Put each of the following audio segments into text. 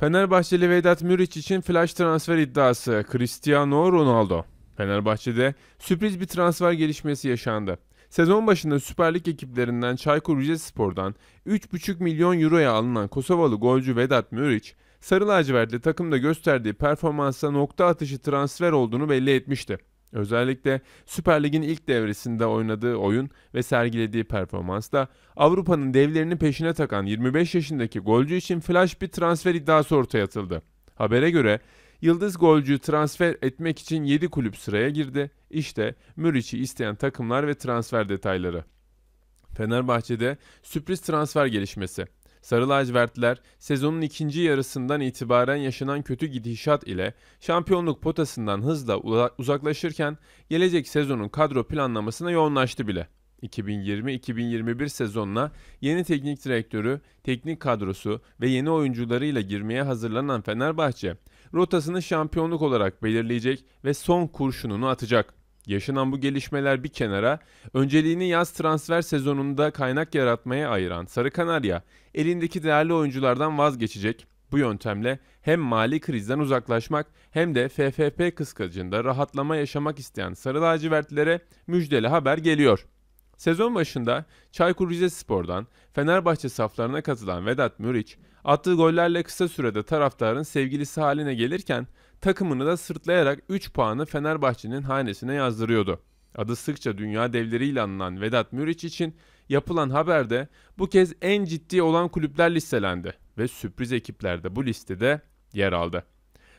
Fenerbahçeli Vedat Muriç için flash transfer iddiası Cristiano Ronaldo. Fenerbahçe'de sürpriz bir transfer gelişmesi yaşandı. Sezon başında Süper Lig ekiplerinden Çaykur Rizespor'dan 3,5 milyon euroya alınan Kosovalı golcü Vedat Muriç, Sarı lacivertli takımda gösterdiği performansa nokta atışı transfer olduğunu belli etmişti. Özellikle Süper Lig'in ilk devresinde oynadığı oyun ve sergilediği performansla Avrupa'nın devlerini peşine takan 25 yaşındaki golcü için flash bir transfer iddiası ortaya atıldı. Habere göre Yıldız golcüyü transfer etmek için 7 kulüp sıraya girdi. İşte Muriç'i isteyen takımlar ve transfer detayları. Fenerbahçe'de sürpriz transfer gelişmesi. Sarı lacivertler sezonun ikinci yarısından itibaren yaşanan kötü gidişat ile şampiyonluk potasından hızla uzaklaşırken gelecek sezonun kadro planlamasına yoğunlaştı bile. 2020-2021 sezonuna yeni teknik direktörü, teknik kadrosu ve yeni oyuncularıyla girmeye hazırlanan Fenerbahçe, rotasını şampiyonluk olarak belirleyecek ve son kurşununu atacak. Yaşanan bu gelişmeler bir kenara, önceliğini yaz transfer sezonunda kaynak yaratmaya ayıran Sarı Kanarya, elindeki değerli oyunculardan vazgeçecek. Bu yöntemle hem mali krizden uzaklaşmak hem de FFP kıskacında rahatlama yaşamak isteyen Sarı Lacivertlilere müjdeli haber geliyor. Sezon başında Çaykur Rizespor'dan Fenerbahçe saflarına katılan Vedat Muriç, attığı gollerle kısa sürede taraftarın sevgilisi haline gelirken takımını da sırtlayarak 3 puanı Fenerbahçe'nin hanesine yazdırıyordu. Adı sıkça dünya devleriyle anılan Vedat Muriç için yapılan haberde bu kez en ciddi olan kulüpler listelendi ve sürpriz ekipler de bu listede yer aldı.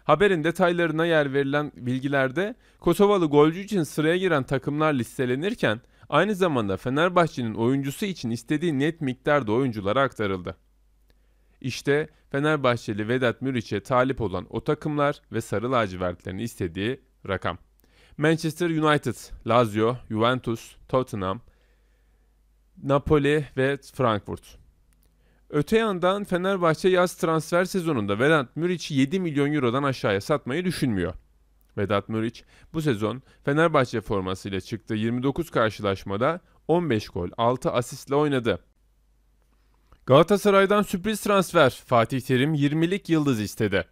Haberin detaylarına yer verilen bilgilerde Kosovalı golcü için sıraya giren takımlar listelenirken aynı zamanda Fenerbahçe'nin oyuncusu için istediği net miktarda oyunculara aktarıldı. İşte Fenerbahçeli Vedat Muriç'e talip olan o takımlar ve sarı lacivertlerin istediği rakam. Manchester United, Lazio, Juventus, Tottenham, Napoli ve Frankfurt. Öte yandan Fenerbahçe yaz transfer sezonunda Vedat Muriç'i 7 milyon eurodan aşağıya satmayı düşünmüyor. Vedat Muriç bu sezon Fenerbahçe formasıyla çıktığı 29 karşılaşmada 15 gol, 6 asistle oynadı. Galatasaray'dan sürpriz transfer Fatih Terim 20'lik yıldız istedi.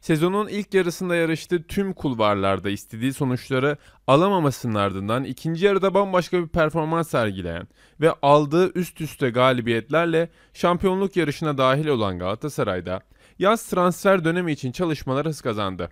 Sezonun ilk yarısında yarıştı tüm kulvarlarda istediği sonuçları alamamasının ardından ikinci yarıda bambaşka bir performans sergileyen ve aldığı üst üste galibiyetlerle şampiyonluk yarışına dahil olan Galatasaray'da yaz transfer dönemi için çalışmalar hız kazandı.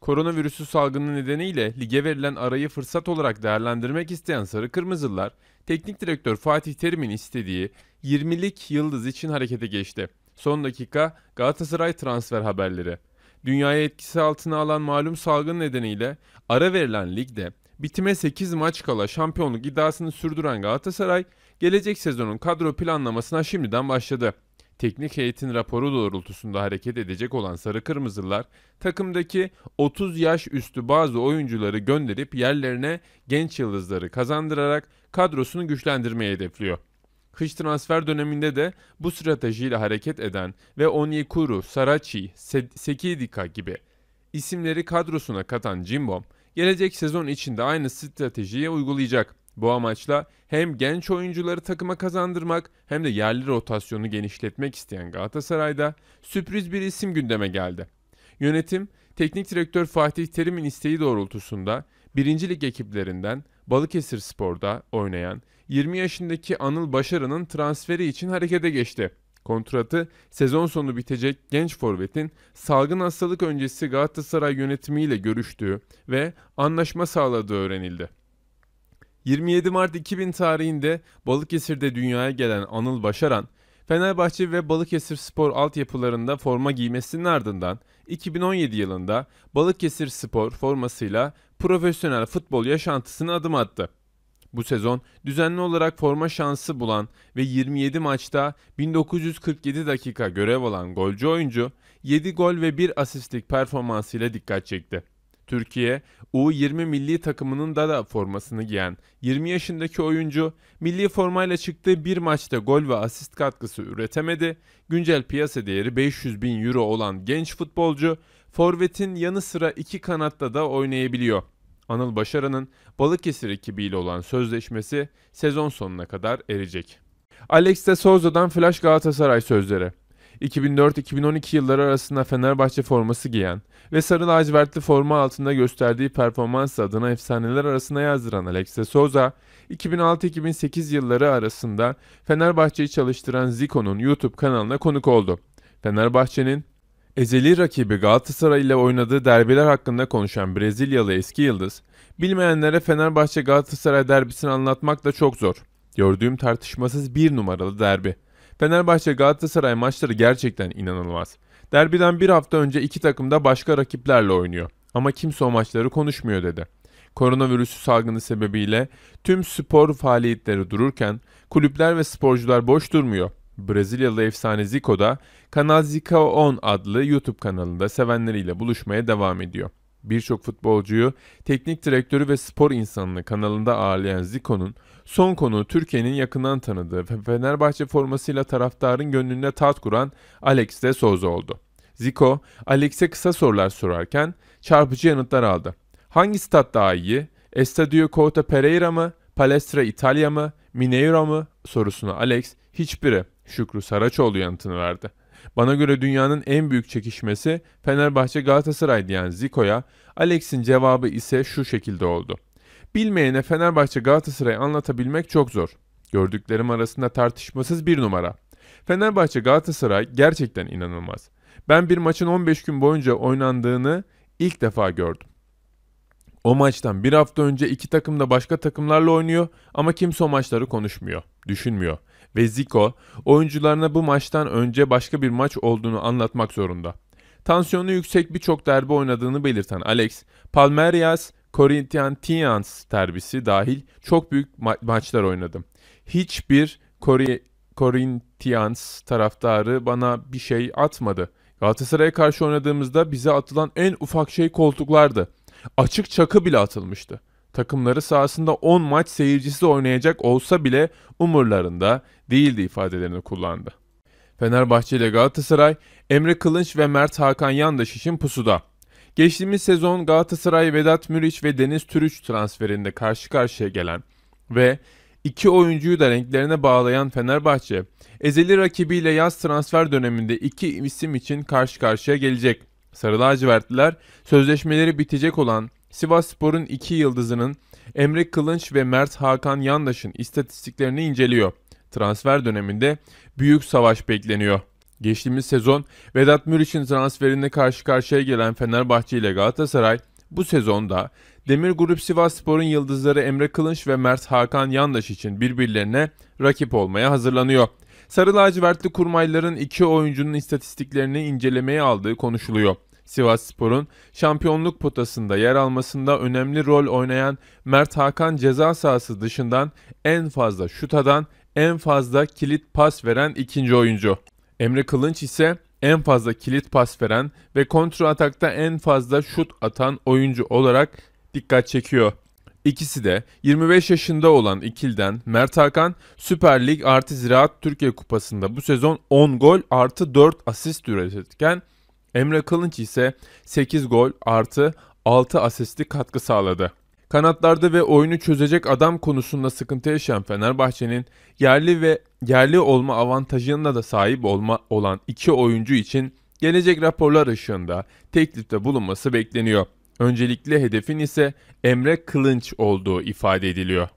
Koronavirüsü salgını nedeniyle lige verilen arayı fırsat olarak değerlendirmek isteyen Sarı Kırmızılar, teknik direktör Fatih Terim'in istediği 20'lik yıldız için harekete geçti. Son dakika Galatasaray transfer haberleri. Dünyayı etkisi altına alan malum salgın nedeniyle ara verilen ligde bitime 8 maç kala şampiyonluk iddiasını sürdüren Galatasaray, gelecek sezonun kadro planlamasına şimdiden başladı teknik heyetin raporu doğrultusunda hareket edecek olan Sarı Kırmızılar takımdaki 30 yaş üstü bazı oyuncuları gönderip yerlerine genç yıldızları kazandırarak kadrosunu güçlendirmeyi hedefliyor. Kış transfer döneminde de bu stratejiyle hareket eden ve Onyekuru, Sarachi, Sekidika gibi isimleri kadrosuna katan Jimbom, gelecek sezon içinde aynı stratejiye uygulayacak. Bu amaçla hem genç oyuncuları takıma kazandırmak hem de yerli rotasyonu genişletmek isteyen Galatasaray'da sürpriz bir isim gündeme geldi. Yönetim, teknik direktör Fatih Terim'in isteği doğrultusunda 1. Lig ekiplerinden Balıkesir Spor'da oynayan 20 yaşındaki Anıl Başarı'nın transferi için harekete geçti. Kontratı sezon sonu bitecek genç forvetin salgın hastalık öncesi Galatasaray yönetimiyle görüştüğü ve anlaşma sağladığı öğrenildi. 27 Mart 2000 tarihinde Balıkesir'de dünyaya gelen Anıl Başaran, Fenerbahçe ve Balıkesir Spor altyapılarında forma giymesinin ardından 2017 yılında Balıkesir Spor formasıyla profesyonel futbol yaşantısına adım attı. Bu sezon düzenli olarak forma şansı bulan ve 27 maçta 1947 dakika görev alan golcü oyuncu 7 gol ve 1 asistlik performansıyla dikkat çekti. Türkiye U20 milli takımının da da formasını giyen 20 yaşındaki oyuncu milli formayla çıktığı bir maçta gol ve asist katkısı üretemedi. Güncel piyasa değeri 500 bin euro olan genç futbolcu forvetin yanı sıra iki kanatta da oynayabiliyor. Anıl Başaran'ın Balıkesir ekibiyle olan sözleşmesi sezon sonuna kadar erecek. Alex de Souza'dan Flash Galatasaray sözleri. 2004-2012 yılları arasında Fenerbahçe forması giyen ve sarı lacivertli forma altında gösterdiği performans adına efsaneler arasına yazdıran Alex Souza, 2006-2008 yılları arasında Fenerbahçe'yi çalıştıran Zico'nun YouTube kanalına konuk oldu. Fenerbahçe'nin Ezeli rakibi Galatasaray ile oynadığı derbiler hakkında konuşan Brezilyalı eski yıldız, bilmeyenlere Fenerbahçe Galatasaray derbisini anlatmak da çok zor. Gördüğüm tartışmasız bir numaralı derbi. Fenerbahçe Galatasaray maçları gerçekten inanılmaz. Derbiden bir hafta önce iki takım da başka rakiplerle oynuyor ama kimse o maçları konuşmuyor dedi. Koronavirüsü salgını sebebiyle tüm spor faaliyetleri dururken kulüpler ve sporcular boş durmuyor. Brezilyalı efsane Zico da Kanal Zico 10 adlı YouTube kanalında sevenleriyle buluşmaya devam ediyor birçok futbolcuyu, teknik direktörü ve spor insanını kanalında ağırlayan Zico'nun son konu Türkiye'nin yakından tanıdığı ve Fenerbahçe formasıyla taraftarın gönlünde tat kuran Alex de Souza oldu. Zico, Alex'e kısa sorular sorarken çarpıcı yanıtlar aldı. Hangi stat daha iyi? Estadio Couto Pereira mı? Palestra İtalya mı? Mineiro mu? sorusuna Alex hiçbiri Şükrü Saraçoğlu yanıtını verdi. Bana göre dünyanın en büyük çekişmesi Fenerbahçe Galatasaray diyen Zico'ya, Alex'in cevabı ise şu şekilde oldu. Bilmeyene Fenerbahçe Galatasaray'ı anlatabilmek çok zor. Gördüklerim arasında tartışmasız bir numara. Fenerbahçe Galatasaray gerçekten inanılmaz. Ben bir maçın 15 gün boyunca oynandığını ilk defa gördüm. O maçtan bir hafta önce iki takım da başka takımlarla oynuyor ama kimse o maçları konuşmuyor, düşünmüyor. Ve Zico oyuncularına bu maçtan önce başka bir maç olduğunu anlatmak zorunda. Tansiyonu yüksek birçok derbi oynadığını belirten Alex, Palmeiras, Corinthians derbisi dahil çok büyük ma- maçlar oynadım. Hiçbir Kori Corinthians taraftarı bana bir şey atmadı. Galatasaray'a karşı oynadığımızda bize atılan en ufak şey koltuklardı açık çakı bile atılmıştı. Takımları sahasında 10 maç seyircisiz oynayacak olsa bile umurlarında değildi ifadelerini kullandı. Fenerbahçe ile Galatasaray, Emre Kılınç ve Mert Hakan Yandaş için pusuda. Geçtiğimiz sezon Galatasaray Vedat Muriç ve Deniz Türüç transferinde karşı karşıya gelen ve iki oyuncuyu da renklerine bağlayan Fenerbahçe, ezeli rakibiyle yaz transfer döneminde iki isim için karşı karşıya gelecek. Sarı lacivertliler sözleşmeleri bitecek olan Sivas Spor'un iki yıldızının Emre Kılınç ve Mert Hakan Yandaş'ın istatistiklerini inceliyor. Transfer döneminde büyük savaş bekleniyor. Geçtiğimiz sezon Vedat Muriç'in transferinde karşı karşıya gelen Fenerbahçe ile Galatasaray bu sezonda Demir Grup Sivas Spor'un yıldızları Emre Kılınç ve Mert Hakan Yandaş için birbirlerine rakip olmaya hazırlanıyor. Sarı lacivertli kurmayların iki oyuncunun istatistiklerini incelemeye aldığı konuşuluyor. Sivasspor'un şampiyonluk potasında yer almasında önemli rol oynayan Mert Hakan ceza sahası dışından en fazla şut atan, en fazla kilit pas veren ikinci oyuncu. Emre Kılınç ise en fazla kilit pas veren ve kontra atakta en fazla şut atan oyuncu olarak dikkat çekiyor. İkisi de 25 yaşında olan ikilden Mert Hakan Süper Lig artı Ziraat Türkiye Kupası'nda bu sezon 10 gol artı 4 asist üretirken Emre Kılınç ise 8 gol artı 6 asistli katkı sağladı. Kanatlarda ve oyunu çözecek adam konusunda sıkıntı yaşayan Fenerbahçe'nin yerli ve yerli olma avantajına da sahip olma olan iki oyuncu için gelecek raporlar ışığında teklifte bulunması bekleniyor. Öncelikli hedefin ise Emre Kılınç olduğu ifade ediliyor.